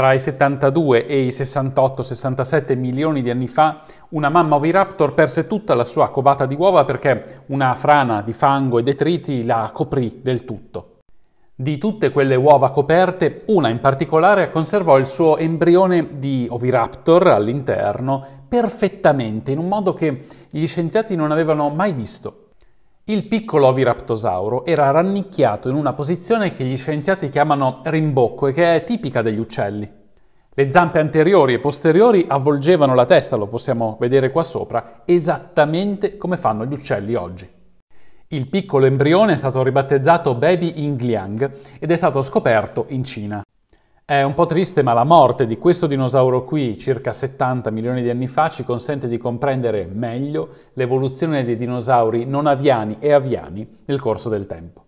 Fra i 72 e i 68-67 milioni di anni fa, una mamma oviraptor perse tutta la sua covata di uova perché una frana di fango e detriti la coprì del tutto. Di tutte quelle uova coperte, una in particolare conservò il suo embrione di Oviraptor all'interno perfettamente, in un modo che gli scienziati non avevano mai visto. Il piccolo oviraptosauro era rannicchiato in una posizione che gli scienziati chiamano rimbocco e che è tipica degli uccelli. Le zampe anteriori e posteriori avvolgevano la testa, lo possiamo vedere qua sopra, esattamente come fanno gli uccelli oggi. Il piccolo embrione è stato ribattezzato Baby Ingliang ed è stato scoperto in Cina. È un po' triste, ma la morte di questo dinosauro qui circa 70 milioni di anni fa ci consente di comprendere meglio l'evoluzione dei dinosauri non aviani e aviani nel corso del tempo.